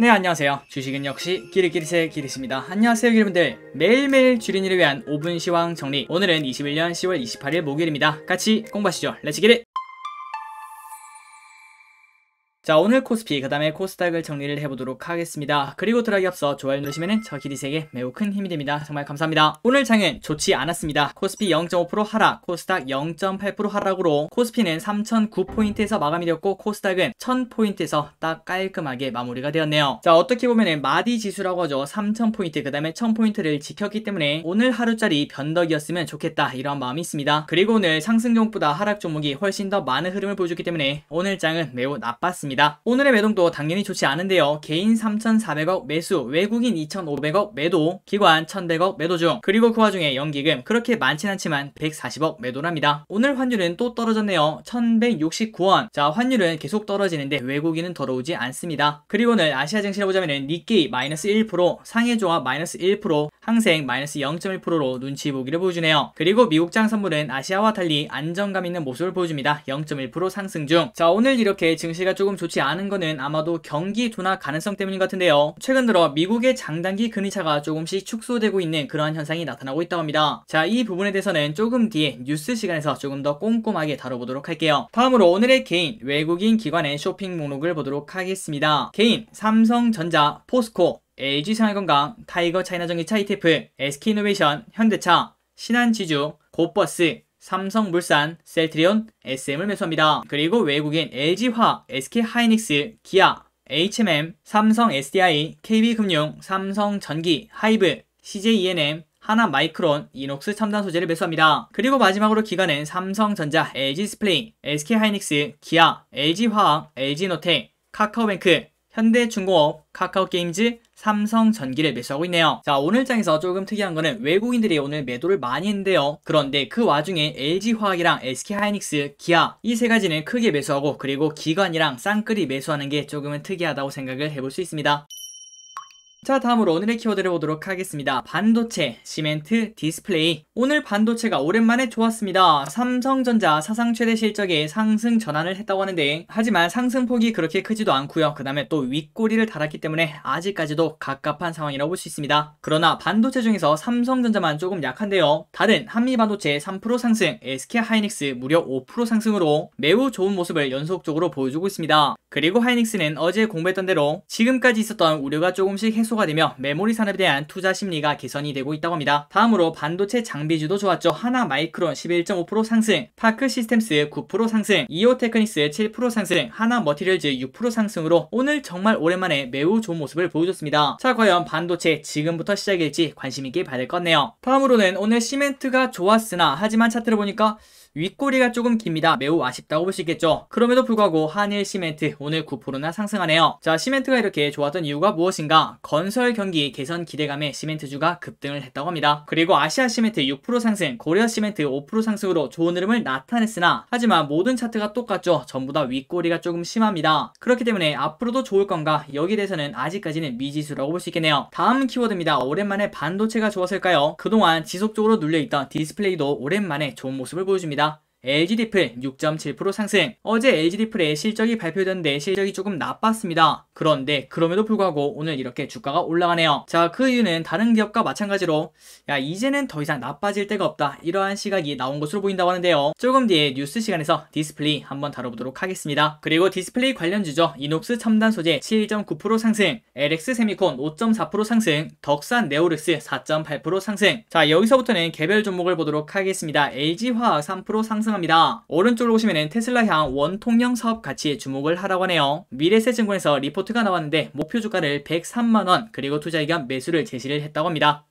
네 안녕하세요 주식은 역시 기리기리세 기리스입니다 안녕하세요 여러분들 매일매일 주린이를 위한 5분 시황 정리 오늘은 21년 10월 28일 목요일입니다 같이 공부하시죠 렛츠 기릿 자 오늘 코스피 그 다음에 코스닥을 정리를 해보도록 하겠습니다. 그리고 들어가기 앞서 좋아요 누르시면 저 기리세에게 매우 큰 힘이 됩니다. 정말 감사합니다. 오늘 장은 좋지 않았습니다. 코스피 0.5% 하락, 코스닥 0.8% 하락으로 코스피는 3009포인트에서 마감이 되었고 코스닥은 1000포인트에서 딱 깔끔하게 마무리가 되었네요. 자 어떻게 보면은 마디 지수라고 하죠. 3000포인트 그 다음에 1000포인트를 지켰기 때문에 오늘 하루짜리 변덕이었으면 좋겠다 이런 마음이 있습니다. 그리고 오늘 상승 종보다 하락 종목이 훨씬 더 많은 흐름을 보여줬기 때문에 오늘 장은 매우 나빴습니다. 있습니다. 오늘의 매동도 당연히 좋지 않은데요. 개인 3,400억 매수, 외국인 2,500억 매도, 기관 1,100억 매도 중, 그리고 그 와중에 연기금 그렇게 많진 않지만 140억 매도랍니다. 오늘 환율은 또 떨어졌네요. 1,169원. 자, 환율은 계속 떨어지는데 외국인은 더러우지 않습니다. 그리고 오늘 아시아 증시를 보자면 니케이 마이너스 1%, 상해조합 마이너스 1%, 항생 마이너스 0.1%로 눈치 보기를 보여주네요. 그리고 미국장 선물은 아시아와 달리 안정감 있는 모습을 보여줍니다. 0.1% 상승 중. 자, 오늘 이렇게 증시가 조금 조정 좋지 않은 거는 아마도 경기 둔화 가능성 때문인 것 같은데요. 최근 들어 미국의 장단기 금리차가 조금씩 축소되고 있는 그러한 현상이 나타나고 있다고 합니다. 자, 이 부분에 대해서는 조금 뒤에 뉴스 시간에서 조금 더 꼼꼼하게 다뤄보도록 할게요. 다음으로 오늘의 개인 외국인 기관의 쇼핑 목록을 보도록 하겠습니다. 개인 삼성전자, 포스코, LG생활건강, 타이거 차이나전기차 ETF, SK이노베이션, 현대차, 신한지주, 고버스, 삼성물산, 셀트리온, SM을 매수합니다. 그리고 외국인 LG화, SK하이닉스, 기아, HMM, 삼성 SDI, KB금융, 삼성전기, 하이브, CJENM, 하나마이크론, 이녹스 첨단 소재를 매수합니다. 그리고 마지막으로 기간은 삼성전자, LG스플레이, SK하이닉스, 기아, LG화학, LG노텍, 카카오뱅크, 현대중공업, 카카오게임즈, 삼성 전기를 매수하고 있네요. 자, 오늘 장에서 조금 특이한 거는 외국인들이 오늘 매도를 많이 했는데요. 그런데 그 와중에 LG화학이랑 SK하이닉스, 기아 이 세 가지는 크게 매수하고 그리고 기관이랑 쌍끌이 매수하는 게 조금은 특이하다고 생각을 해볼 수 있습니다. 자 다음으로 오늘의 키워드를 보도록 하겠습니다. 반도체, 시멘트, 디스플레이 오늘 반도체가 오랜만에 좋았습니다. 삼성전자 사상 최대 실적에 상승 전환을 했다고 하는데 하지만 상승폭이 그렇게 크지도 않고요. 그 다음에 또 윗꼬리를 달았기 때문에 아직까지도 갑갑한 상황이라고 볼 수 있습니다. 그러나 반도체 중에서 삼성전자만 조금 약한데요. 다른 한미반도체 3% 상승, SK하이닉스 무려 5% 상승으로 매우 좋은 모습을 연속적으로 보여주고 있습니다. 그리고 하이닉스는 어제 공부했던 대로 지금까지 있었던 우려가 조금씩 해소가 되며 메모리 산업에 대한 투자 심리가 개선이 되고 있다고 합니다. 다음으로 반도체 장비주도 좋았죠. 하나 마이크론 11.5% 상승, 파크 시스템스 9% 상승, 이오 테크닉스 7% 상승, 하나 머티리얼즈 6% 상승으로 오늘 정말 오랜만에 매우 좋은 모습을 보여줬습니다. 자 과연 반도체 지금부터 시작일지 관심있게 받을 것 같네요. 다음으로는 오늘 시멘트가 좋았으나 하지만 차트를 보니까 윗꼬리가 조금 깁니다. 매우 아쉽다고 보시겠죠. 그럼에도 불구하고 한일 시멘트 오늘 9%나 상승하네요. 자, 시멘트가 이렇게 좋았던 이유가 무엇인가? 건설 경기 개선 기대감에 시멘트주가 급등을 했다고 합니다. 그리고 아시아 시멘트 6% 상승, 고려 시멘트 5% 상승으로 좋은 흐름을 나타냈으나 하지만 모든 차트가 똑같죠. 전부 다 윗꼬리가 조금 심합니다. 그렇기 때문에 앞으로도 좋을 건가? 여기 에 대해서는 아직까지는 미지수라고 볼 수 있겠네요. 다음 키워드입니다. 오랜만에 반도체가 좋았을까요? 그동안 지속적으로 눌려있던 디스플레이도 오랜만에 좋은 모습을 보여줍니다. l g d 플6.7% 상승. 어제 l g d 플의 실적이 발표되는데 실적이 조금 나빴습니다. 그런데 그럼에도 불구하고 오늘 이렇게 주가가 올라가네요. 자, 그 이유는 다른 기업과 마찬가지로 야, 이제는 더 이상 나빠질 데가 없다. 이러한 시각이 나온 것으로 보인다고 하는데요. 조금 뒤에 뉴스 시간에서 디스플레이 한번 다뤄보도록 하겠습니다. 그리고 디스플레이 관련 주죠. 이녹스 첨단 소재 7.9% 상승, LX 세미콘 5.4% 상승, 덕산 네오르스 4.8% 상승. 자, 여기서부터는 개별 종목을 보도록 하겠습니다. LG화학 3% 상승 상승합니다. 오른쪽으로 보시면 테슬라 향 원통형 사업 가치에 주목을 하라고 하네요. 미래세증권에서 리포트가 나왔는데 목표 주가를 103만원 그리고 투자기간 매수를 제시를 했다고 합니다.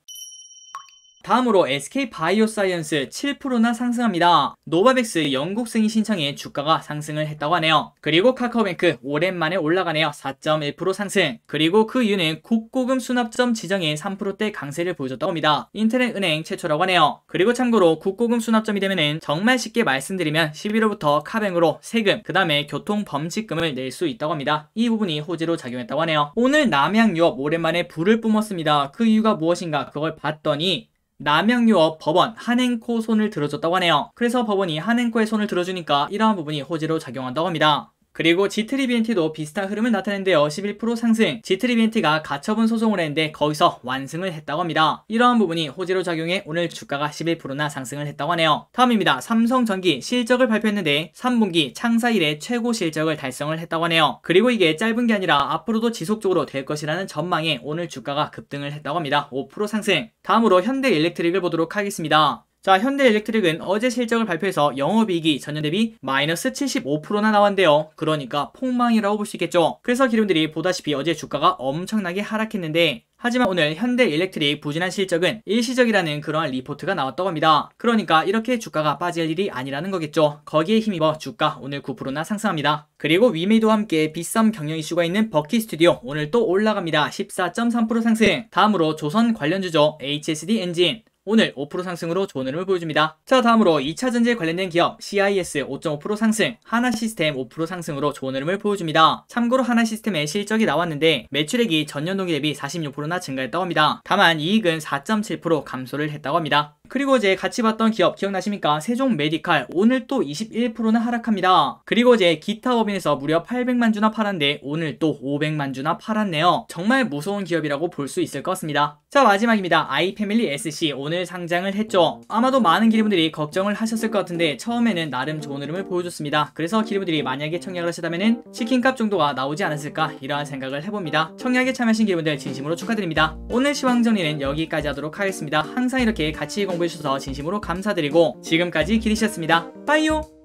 다음으로 SK 바이오사이언스 7%나 상승합니다. 노바백스 영국승이 신청해 주가가 상승을 했다고 하네요. 그리고 카카오뱅크 오랜만에 올라가네요. 4.1% 상승. 그리고 그 이유는 국고금 수납점 지정에 3%대 강세를 보여줬다고 합니다. 인터넷 은행 최초라고 하네요. 그리고 참고로 국고금 수납점이 되면은 정말 쉽게 말씀드리면 11월부터 카뱅으로 세금, 그 다음에 교통 범칙금을 낼 수 있다고 합니다. 이 부분이 호재로 작용했다고 하네요. 오늘 남양유업 오랜만에 불을 뿜었습니다. 그 이유가 무엇인가 그걸 봤더니 남양유업 법원 한행코 손을 들어줬다고 하네요. 그래서 법원이 한행코의 손을 들어주니까 이러한 부분이 호재로 작용한다고 합니다. 그리고 G3BNT도 비슷한 흐름을 나타낸데요. 11% 상승. G3BNT가 가처분 소송을 했는데 거기서 완승을 했다고 합니다. 이러한 부분이 호재로 작용해 오늘 주가가 11%나 상승을 했다고 하네요. 다음입니다. 삼성전기 실적을 발표했는데 3분기 창사 일의 최고 실적을 달성을 했다고 하네요. 그리고 이게 짧은 게 아니라 앞으로도 지속적으로 될 것이라는 전망에 오늘 주가가 급등을 했다고 합니다. 5% 상승. 다음으로 현대 일렉트릭을 보도록 하겠습니다. 자, 현대일렉트릭은 어제 실적을 발표해서 영업이익이 전년 대비 마이너스 75%나 나왔는데요. 그러니까 폭망이라고 볼 수 있겠죠. 그래서 기름들이 보다시피 어제 주가가 엄청나게 하락했는데 하지만 오늘 현대 일렉트릭 부진한 실적은 일시적이라는 그러한 리포트가 나왔다고 합니다. 그러니까 이렇게 주가가 빠질 일이 아니라는 거겠죠. 거기에 힘입어 주가 오늘 9%나 상승합니다. 그리고 위메이도와 함께 비썸 경영 이슈가 있는 버키 스튜디오 오늘 또 올라갑니다. 14.3% 상승. 다음으로 조선 관련주죠. HSD 엔진. 오늘 5% 상승으로 좋은 흐름을 보여줍니다. 자 다음으로 2차전지에 관련된 기업 CIS 5.5% 상승, 하나시스템 5% 상승으로 좋은 흐름을 보여줍니다. 참고로 하나시스템의 실적이 나왔는데 매출액이 전년 동기 대비 46%나 증가했다고 합니다. 다만 이익은 4.7% 감소를 했다고 합니다. 그리고 이제 같이 봤던 기업 기억나십니까? 세종 메디칼 오늘 또 21%나 하락합니다. 그리고 이제 기타법인에서 무려 800만 주나 팔았는데 오늘 또 500만 주나 팔았네요. 정말 무서운 기업이라고 볼 수 있을 것 같습니다. 자 마지막입니다 아이패밀리 SC 오늘 상장을 했죠 아마도 많은 기리분들이 걱정을 하셨을 것 같은데 처음에는 나름 좋은 흐름을 보여줬습니다 그래서 기리분들이 만약에 청약을 하시다면 치킨값 정도가 나오지 않았을까 이러한 생각을 해봅니다 청약에 참여하신 기리분들 진심으로 축하드립니다 오늘 시황정리는 여기까지 하도록 하겠습니다 항상 이렇게 같이 공부해주셔서 진심으로 감사드리고 지금까지 기리셨습니다 빠이요